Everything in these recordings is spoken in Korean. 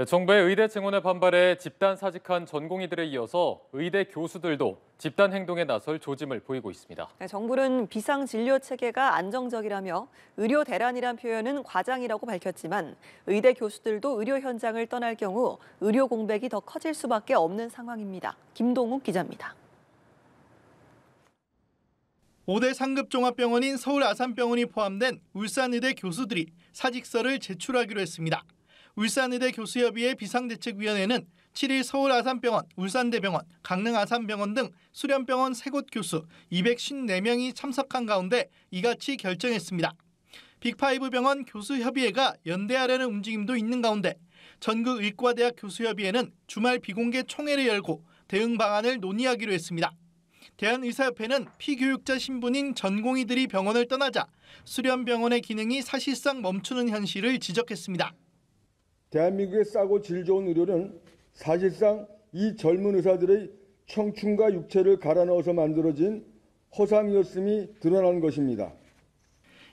네, 정부의 의대 증원에 반발해 집단 사직한 전공의들에 이어서 의대 교수들도 집단 행동에 나설 조짐을 보이고 있습니다. 네, 정부는 비상 진료 체계가 안정적이라며 의료 대란이란 표현은 과장이라고 밝혔지만 의대 교수들도 의료 현장을 떠날 경우 의료 공백이 더 커질 수밖에 없는 상황입니다. 김동욱 기자입니다. 5대 상급 종합병원인 서울 아산병원이 포함된 울산의대 교수들이 사직서를 제출하기로 했습니다. 울산의대 교수협의회 비상대책위원회는 7일 서울 아산병원, 울산대병원, 강릉 아산병원 등 수련병원 3곳 교수 254명이 참석한 가운데 이같이 결정했습니다. 빅파이브 병원 교수협의회가 연대하려는 움직임도 있는 가운데 전국 의과대학 교수협의회는 주말 비공개 총회를 열고 대응 방안을 논의하기로 했습니다. 대한의사협회는 피교육자 신분인 전공의들이 병원을 떠나자 수련병원의 기능이 사실상 멈추는 현실을 지적했습니다. 대한민국의 싸고 질 좋은 의료는 사실상 이 젊은 의사들의 청춘과 육체를 갈아 넣어서 만들어진 허상이었음이 드러난 것입니다.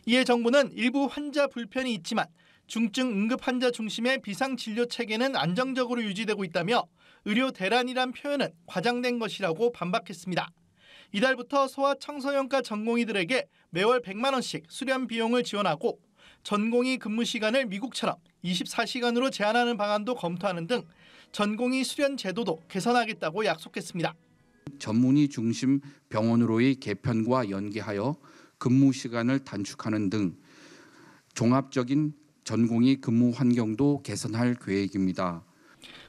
이에 정부는 일부 환자 불편이 있지만 중증 응급 환자 중심의 비상 진료 체계는 안정적으로 유지되고 있다며 의료 대란이란 표현은 과장된 것이라고 반박했습니다. 이달부터 소아 청소년과 전공의들에게 매월 100만 원씩 수련 비용을 지원하고 전공의 근무 시간을 미국처럼 24시간으로 제한하는 방안도 검토하는 등 전공의 수련 제도도 개선하겠다고 약속했습니다. 전문의 중심 병원으로의 개편과 연계하여 근무 시간을 단축하는 등 종합적인 전공의 근무 환경도 개선할 계획입니다.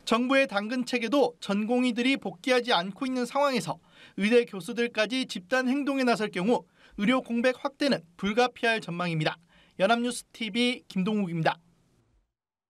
정부의 당근 체계도 전공의들이 복귀하지 않고 있는 상황에서 의대 교수들까지 집단 행동에 나설 경우 의료 공백 확대는 불가피할 전망입니다. 연합뉴스 TV 김동욱입니다.